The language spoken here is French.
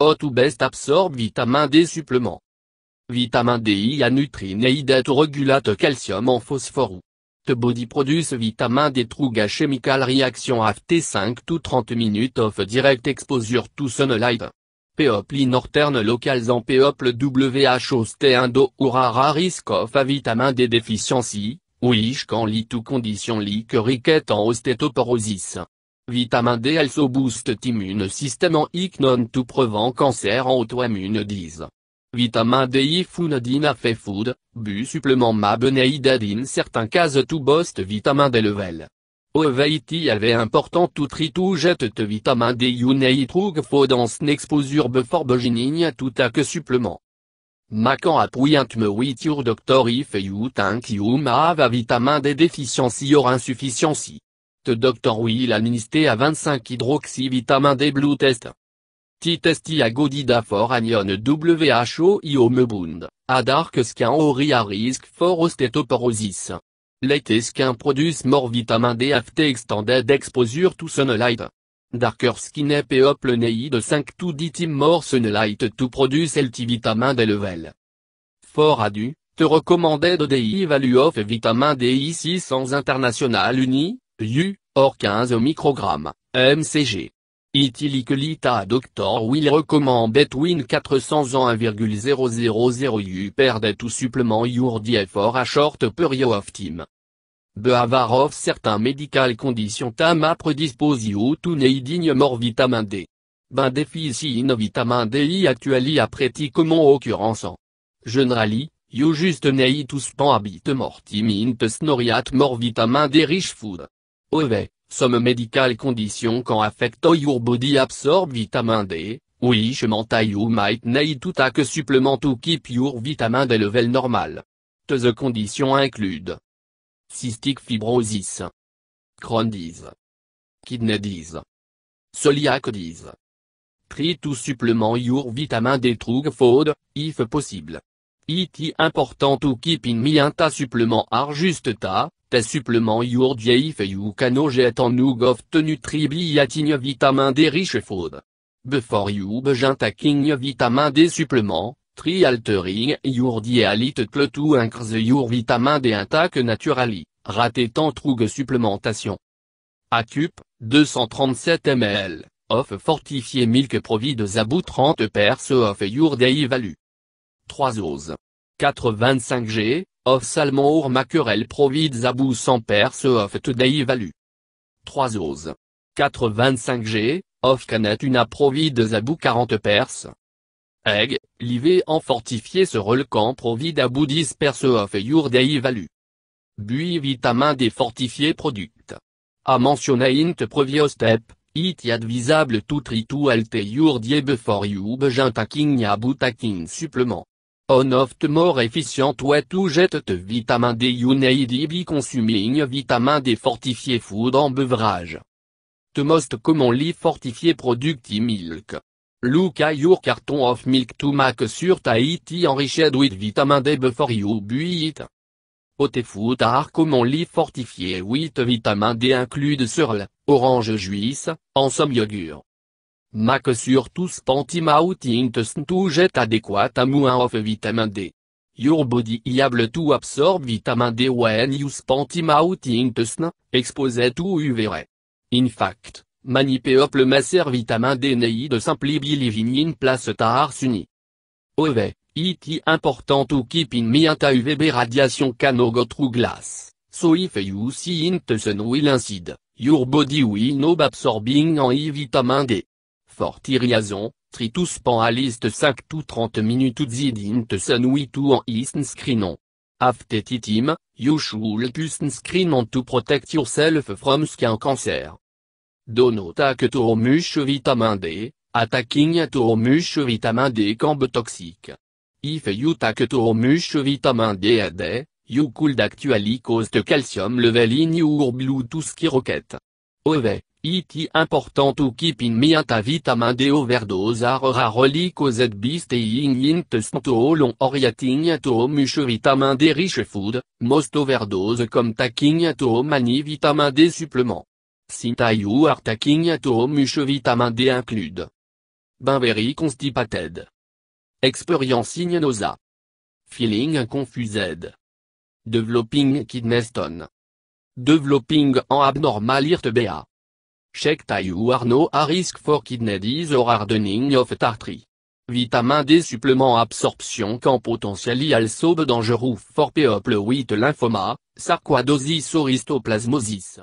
Hot ou best absorbe vitamine D supplément. Vitamine D a nutrine et regulate calcium en phosphore. ou The body produce vitamine D through chemical reaction after 5 to 30 minutes of direct exposure to sunlight. People in northern locales en people 1 ou or risque risk of a vitamine D deficiency, which can lead to condition like rickets en osteoporosis. Vitamine D also boost immune system EN ik non to prevent cancer en autoimmune DISE. Vitamine D A fait food, bu supplément, ma benaidead certains cases TOUT boost vitamine D level. Oveiti avait important TOUT tri tout jette te vitamine D you need trug food exposure before beginning A QUE supplement. Macan me with your doctor if you you have a vitamin D deficiency or insufficiency. Dr. Will administré à 25 hydroxyvitamine D blue test. T-test Godida for anion WHO iomebund, a dark skin or risk for osteoporosis. L'été skin produce more vitamin D aft extended exposure to sunlight. Darker skin people de 5 to 10 more sunlight to produce LT vitamin D level. For adu, te de dei value of vitamin D 600 international uni, U, or 15 microgrammes, MCG. Itilique Doctor Will recommend between 400 and 1,000 U per day supplément supplement your diet for a short period of time. Beavar of certain medical condition TAMA predispose you to needing more vitamin D. Ben déficit in vitamin D actually a pretty common occurrence en. Generally, you just need to spend a bit more time in snoriat more vitamin D rich food. OV, oh, some medical condition quand affect your body absorbe vitamin D, which menta you might need to take supplement to keep your vitamin D level normal. The conditions include cystic fibrosis, Crohn's disease, kidney disease, celiac disease. Try to supplement your vitamin D through food, if possible. It important to keep in mind ta supplement are just ta, tes suppléments your if you can get en nous of vitamin des riche food. Before you begin taking vitamin D suppléments, trialtering altering your diet to increase your vitamin D intact naturally, raté tant trougue supplémentation. ACUP, 237 ml, of fortifié milk provide about 30 perso of your day value. 3 oz, 85 g, Of or mackerel provides abou 100 perse of today value. 3 os. 425 G, of canette une provides Zabou 40 perse. Egg, livé en fortifié ce provides provide abou 10 perse of your day value. Buis vitamin des fortifiés product. A mentionné int step, it advisable tout to alte your diet Before you Begin taking abou taking supplément. On oft more efficient way to get vitamin D you need be consuming vitamin D fortifié food en beuvrage. The most commonly fortifié product is milk. Look at your carton of milk to make sure that it enriched with vitamin D before you buy it. Poté food are commonly fortifié with vitamin D include cereal, orange juice, en some yogurt. Mac surtout tous out tout jet adéquat moins of vitamin D. Your body able to absorb vitamin D when you spantim out exposé tout to UV In fact, many people messer vitamin D de simply living in place tar suni. Ove, it important to keep in mind UVB radiation can go through glass, so if you see will incide, your body will no absorbing en E vitamin D raison, tritus liste 5 tout 30 minutes zidint sanui tout en After Aftetitim, you should screenon to protect yourself from skin cancer. Donotak to mush vitamin D, attacking to vitamin D cambo toxique. If you take to vitamin D a day, you could actually cause de calcium level in your qui to rocket. Ove. It important to keep in mind a vitamin D overdose are a relic cause staying in to long oriating to much vitamin D rich food, most overdose comme taking to many vitamin D supplement. Sinta you are taking to much vitamin D include. Binvery constipated. Experiencing nausea. Feeling confused. Developing kidney stone. Developing an abnormal BA. Check you are a risk for kidney disease or hardening of tartry. Vitamin D supplément absorption can potentially also be dangerous for people with lymphoma, sarcoidosis or histoplasmosis.